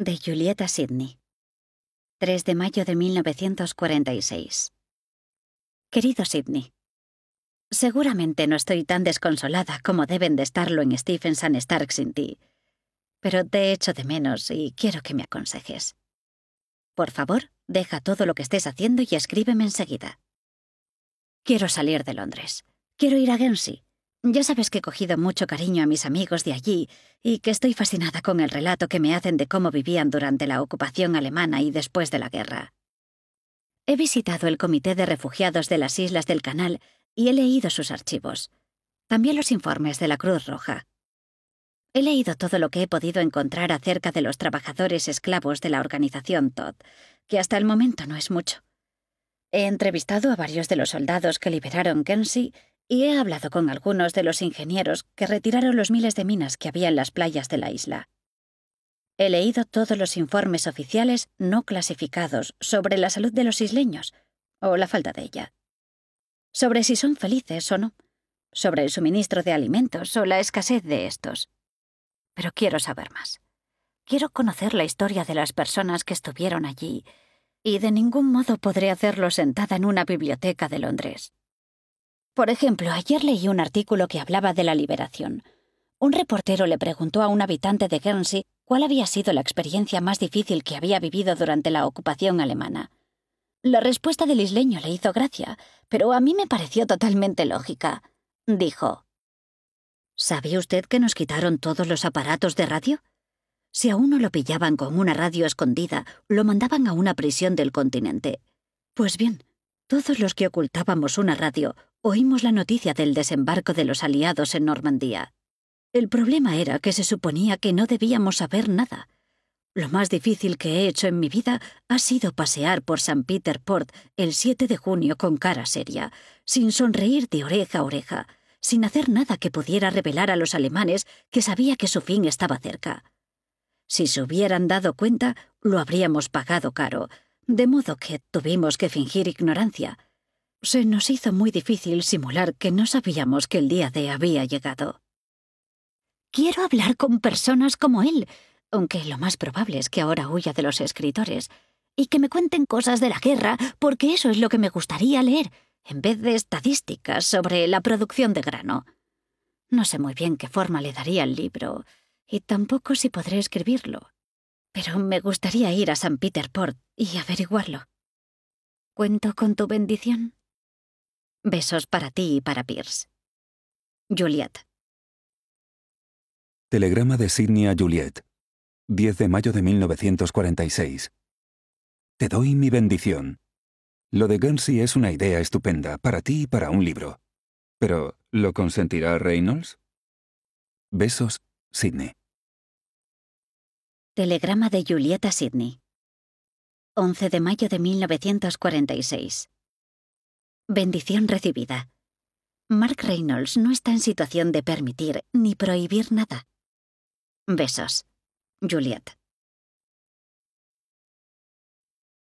de Julieta Sidney. 3 de mayo de 1946. Querido Sidney, seguramente no estoy tan desconsolada como deben de estarlo en Stephenson Stark sin ti, pero te echo de menos y quiero que me aconsejes. Por favor, deja todo lo que estés haciendo y escríbeme enseguida. Quiero salir de Londres. Quiero ir a Guernsey. Ya sabes que he cogido mucho cariño a mis amigos de allí y que estoy fascinada con el relato que me hacen de cómo vivían durante la ocupación alemana y después de la guerra. He visitado el Comité de Refugiados de las Islas del Canal y he leído sus archivos. También los informes de la Cruz Roja. He leído todo lo que he podido encontrar acerca de los trabajadores esclavos de la organización Todd, que hasta el momento no es mucho. He entrevistado a varios de los soldados que liberaron Kensey y he hablado con algunos de los ingenieros que retiraron los miles de minas que había en las playas de la isla. He leído todos los informes oficiales no clasificados sobre la salud de los isleños, o la falta de ella, sobre si son felices o no, sobre el suministro de alimentos o la escasez de estos. Pero quiero saber más. Quiero conocer la historia de las personas que estuvieron allí, y de ningún modo podré hacerlo sentada en una biblioteca de Londres. Por ejemplo, ayer leí un artículo que hablaba de la liberación. Un reportero le preguntó a un habitante de Guernsey cuál había sido la experiencia más difícil que había vivido durante la ocupación alemana. La respuesta del isleño le hizo gracia, pero a mí me pareció totalmente lógica. Dijo, ¿Sabía usted que nos quitaron todos los aparatos de radio? Si a uno lo pillaban con una radio escondida, lo mandaban a una prisión del continente. Pues bien, todos los que ocultábamos una radio oímos la noticia del desembarco de los aliados en Normandía. El problema era que se suponía que no debíamos saber nada. Lo más difícil que he hecho en mi vida ha sido pasear por San Peterport el 7 de junio con cara seria, sin sonreír de oreja a oreja, sin hacer nada que pudiera revelar a los alemanes que sabía que su fin estaba cerca. Si se hubieran dado cuenta, lo habríamos pagado caro, de modo que tuvimos que fingir ignorancia. Se nos hizo muy difícil simular que no sabíamos que el día de había llegado. Quiero hablar con personas como él, aunque lo más probable es que ahora huya de los escritores, y que me cuenten cosas de la guerra, porque eso es lo que me gustaría leer, en vez de estadísticas sobre la producción de grano. No sé muy bien qué forma le daría el libro, y tampoco si podré escribirlo pero me gustaría ir a San Peterport y averiguarlo. ¿Cuento con tu bendición? Besos para ti y para Pierce. Juliet. Telegrama de Sidney a Juliet. 10 de mayo de 1946. Te doy mi bendición. Lo de Guernsey es una idea estupenda para ti y para un libro. Pero, ¿lo consentirá Reynolds? Besos, Sidney. Telegrama de Julieta Sidney. 11 de mayo de 1946. Bendición recibida. Mark Reynolds no está en situación de permitir ni prohibir nada. Besos. Julieta.